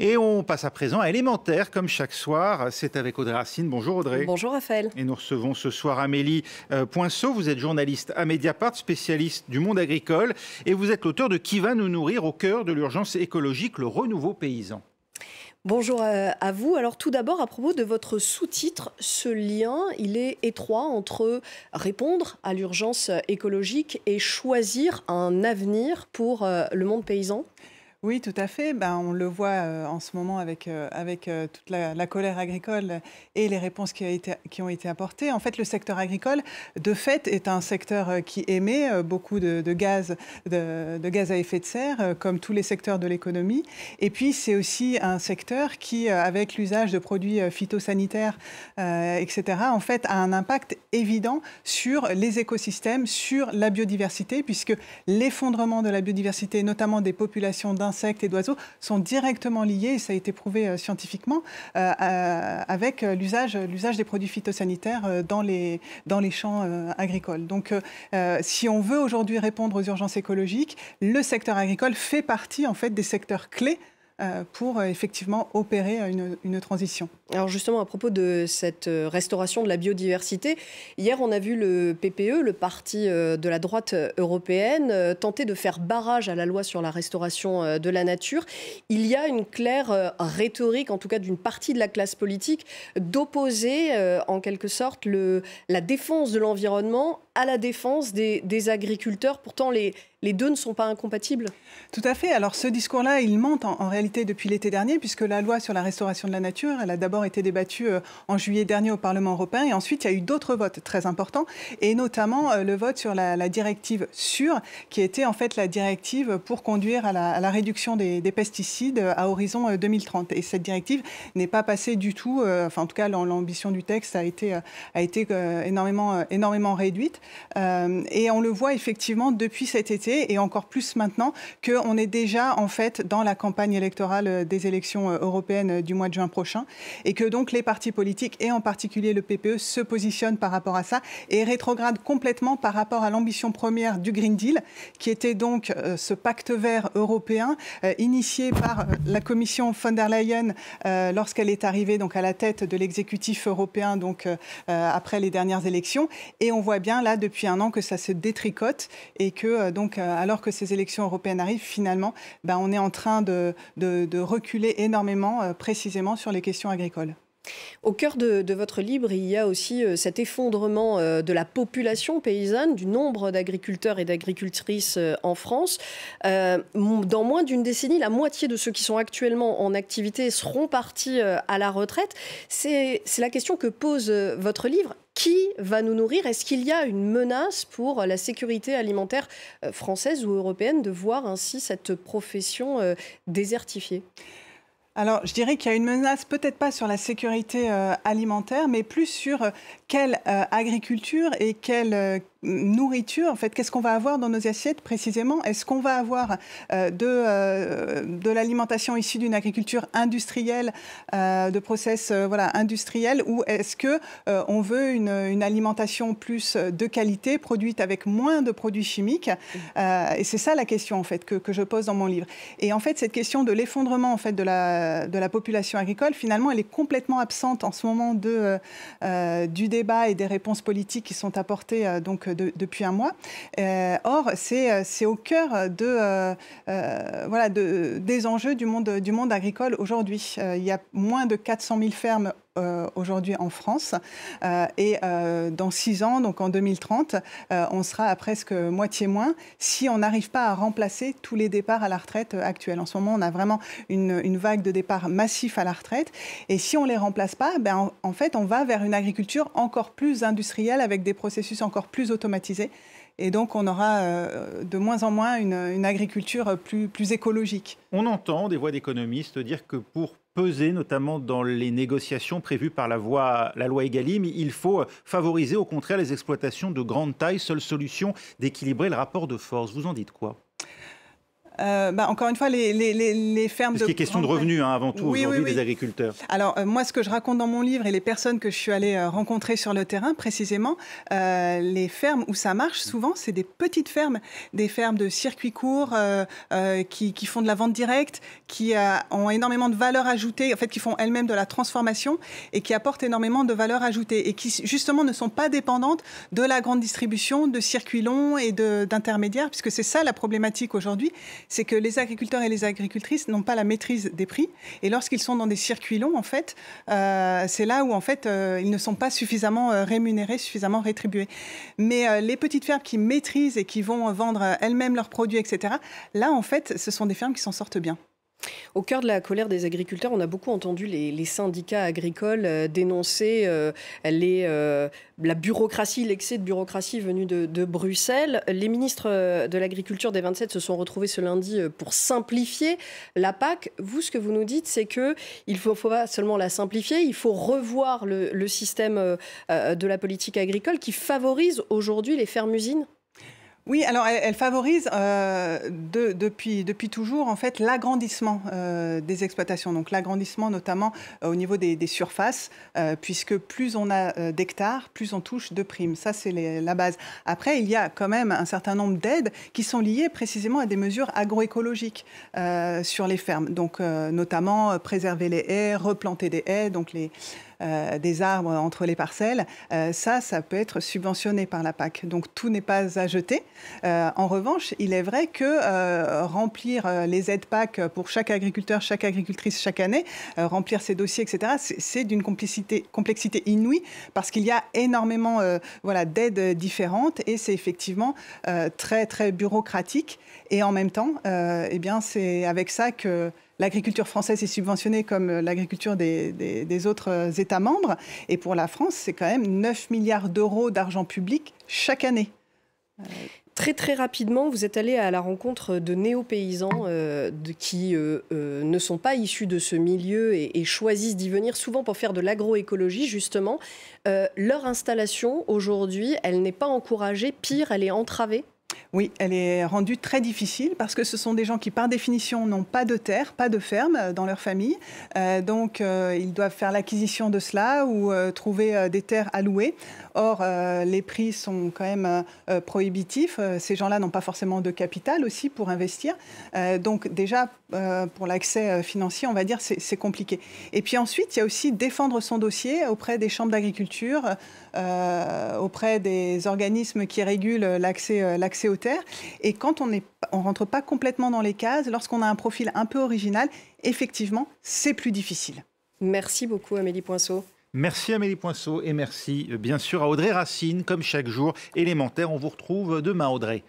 Et on passe à présent à Élémentaire, comme chaque soir. C'est avec Audrey Racine. Bonjour Audrey. Bonjour Raphaël. Et nous recevons ce soir Amélie euh, Poinceau. Vous êtes journaliste à Mediapart, spécialiste du monde agricole. Et vous êtes l'auteur de Qui va nous nourrir au cœur de l'urgence écologique, le renouveau paysan. Bonjour euh, à vous. Alors tout d'abord, à propos de votre sous-titre, ce lien, il est étroit entre répondre à l'urgence écologique et choisir un avenir pour euh, le monde paysan oui, tout à fait. Ben, on le voit euh, en ce moment avec, euh, avec euh, toute la, colère agricole et les réponses qui, a été, qui, ont été apportées. En fait, le secteur agricole, de fait, est un secteur qui émet beaucoup de, gaz, de, gaz à effet de serre, comme tous les secteurs de l'économie. Et puis, c'est aussi un secteur qui, avec l'usage de produits phytosanitaires, etc., en fait, a un impact évident sur les écosystèmes, sur la biodiversité, puisque l'effondrement de la biodiversité, notamment des populations d'individus, d'insectes et d'oiseaux sont directement liés, et ça a été prouvé euh, scientifiquement, euh, euh, avec l'usage des produits phytosanitaires dans les, dans les champs agricoles. Donc si on veut aujourd'hui répondre aux urgences écologiques, le secteur agricole fait partie en fait des secteurs clés euh, pour euh, effectivement opérer une, une, transition. Alors justement, à propos de cette euh, restauration de la biodiversité, hier on a vu le PPE, le parti de la droite européenne, tenter de faire barrage à la loi sur la restauration de la nature. Il y a une claire rhétorique, en tout cas d'une partie de la classe politique, d'opposer en quelque sorte le, la défense de l'environnement à la défense des, agriculteurs. Pourtant, les, deux ne sont pas incompatibles Tout à fait. Alors ce discours-là, il monte en, réalité depuis l'été dernier, puisque la loi sur la restauration de la nature, elle a d'abord été débattue euh, en juillet dernier au Parlement européen, et ensuite il y a eu d'autres votes très importants, et notamment euh, le vote sur la, directive sur, qui était en fait la directive pour conduire à la, réduction des, pesticides euh, à horizon 2030. Et cette directive n'est pas passée du tout, enfin en tout cas l'ambition du texte a été, a été énormément, énormément réduite. Euh, et on le voit effectivement depuis cet été et encore plus maintenant qu'on est déjà en fait dans la campagne électorale euh, des élections euh, européennes du mois de juin prochain et que donc les partis politiques et en particulier le PPE se positionnent par rapport à ça et rétrogradent complètement par rapport à l'ambition première du Green Deal qui était donc ce pacte vert européen initié par la commission von der Leyen lorsqu'elle est arrivée donc à la tête de l'exécutif européen donc après les dernières élections et on voit bien là depuis un an que ça se détricote et que, euh, donc, euh, alors que ces élections européennes arrivent, finalement, ben on est en train de, reculer énormément, euh, précisément, sur les questions agricoles. Au cœur de, votre livre, il y a aussi cet effondrement de la population paysanne, du nombre d'agriculteurs et d'agricultrices en France. dans moins d'une décennie, la moitié de ceux qui sont actuellement en activité seront partis à la retraite. C'est la question que pose votre livre qui va nous nourrir Est-ce qu'il y a une menace pour la sécurité alimentaire euh, française ou européenne de voir ainsi cette profession euh, désertifiée alors, je dirais qu'il y a une menace, peut-être pas sur la sécurité euh, alimentaire, mais plus sur euh, quelle euh, agriculture et quelle nourriture, en fait, qu'est-ce qu'on va avoir dans nos assiettes précisément Est-ce qu'on va avoir de, de l'alimentation issue d'une agriculture industrielle, de process voilà, industriel, ou est-ce que on veut une, une, alimentation plus de qualité, produite avec moins de produits chimiques Et c'est ça la question en fait que, que, je pose dans mon livre. Et en fait, cette question de l'effondrement en fait de la euh, de la population agricole, finalement, elle est complètement absente en ce moment de, euh, euh, du débat et des réponses politiques qui sont apportées donc depuis un mois. or, c'est au cœur de, voilà, de, des enjeux du monde, du monde agricole aujourd'hui. il y a moins de 400 000 fermes aujourd'hui en France. et dans six ans, donc en 2030, on sera à presque moitié moins si on n'arrive pas à remplacer tous les départs à la retraite actuels. En ce moment, on a vraiment une, une vague de départ massif à la retraite. Et si on ne les remplace pas, ben en, fait, on va vers une agriculture encore plus industrielle avec des processus encore plus automatisés. Et donc, on aura euh, de moins en moins une, agriculture plus, plus, écologique. On entend des voix d'économistes dire que pour peser, notamment dans les négociations prévues par la, la loi Egalim, il faut favoriser au contraire les exploitations de grande taille, seule solution d'équilibrer le rapport de force. Vous en dites quoi euh, bah, Encore une fois, les, les, les, les fermes... Parce de... est question de revenus hein, avant tout aujourd'hui des agriculteurs. Alors euh, moi, ce que je raconte dans mon livre et les personnes que je suis allée euh, rencontrer sur le terrain, précisément, euh, les fermes où ça marche, souvent, c'est des petites fermes, des fermes de circuit court euh, qui, qui, font de la vente directe, qui ont énormément de valeur ajoutée, en fait, qui font elles-mêmes de la transformation et qui apportent énormément de valeur ajoutée et qui, justement, ne sont pas dépendantes de la grande distribution, de circuits longs et d'intermédiaires, puisque c'est ça la problématique aujourd'hui, c'est que les agriculteurs et les agricultrices n'ont pas la maîtrise des prix. Et lorsqu'ils sont dans des circuits longs, en fait, euh, c'est là où en fait euh, ils ne sont pas suffisamment euh, rémunérés, suffisamment rétribués. Mais les petites fermes qui maîtrisent et qui vont vendre elles-mêmes leurs produits, etc. Là, en fait, ce sont des fermes qui s'en sortent bien. Au cœur de la colère des agriculteurs, on a beaucoup entendu les, syndicats agricoles euh, dénoncer euh, euh, la bureaucratie, l'excès de bureaucratie venu de, Bruxelles. Les ministres de l'Agriculture des 27 se sont retrouvés ce lundi pour simplifier la PAC. Vous, ce que vous nous dites, c'est qu'il ne faut, faut, pas seulement la simplifier, il faut revoir le système de la politique agricole qui favorise aujourd'hui les fermes-usines oui, alors elle, favorise euh, depuis, depuis toujours en fait l'agrandissement euh, des exploitations, donc l'agrandissement notamment euh, au niveau des, des surfaces, puisque plus on a d'hectares, plus on touche de primes. Ça, c'est la base. Après, il y a quand même un certain nombre d'aides qui sont liées précisément à des mesures agroécologiques sur les fermes, donc notamment préserver les haies, replanter des haies, donc les euh, des arbres entre les parcelles, euh, ça, ça peut être subventionné par la PAC. Donc tout n'est pas à jeter. Euh, en revanche, il est vrai que remplir les aides PAC pour chaque agriculteur, chaque agricultrice chaque année, remplir ses dossiers, etc., c'est d'une complexité, inouïe parce qu'il y a énormément voilà, d'aides différentes et c'est effectivement très, très bureaucratique. Et en même temps, eh bien, c'est avec ça que l'agriculture française est subventionnée comme euh, l'agriculture des, autres euh, États membres. Et pour la France, c'est quand même 9 milliards d'euros d'argent public chaque année. Euh, très très rapidement, vous êtes allé à la rencontre de néo-paysans qui ne sont pas issus de ce milieu et choisissent d'y venir souvent pour faire de l'agroécologie justement. leur installation aujourd'hui, elle n'est pas encouragée, pire, elle est entravée oui, elle est rendue très difficile parce que ce sont des gens qui, par définition, n'ont pas de terre, pas de ferme euh, dans leur famille. Euh, donc, euh, ils doivent faire l'acquisition de cela ou trouver des terres à louer. Or, les prix sont quand même prohibitifs. Ces gens-là n'ont pas forcément de capital aussi pour investir. donc, déjà, pour l'accès financier, on va dire, c'est compliqué. Et puis ensuite, il y a aussi défendre son dossier auprès des chambres d'agriculture, auprès des organismes qui régulent l'accès aux et quand on ne rentre pas complètement dans les cases, lorsqu'on a un profil un peu original, effectivement, c'est plus difficile. Merci beaucoup, Amélie Poinceau. Merci Amélie Poinceau et merci euh, bien sûr à Audrey Racine, comme chaque jour élémentaire. On vous retrouve demain, Audrey.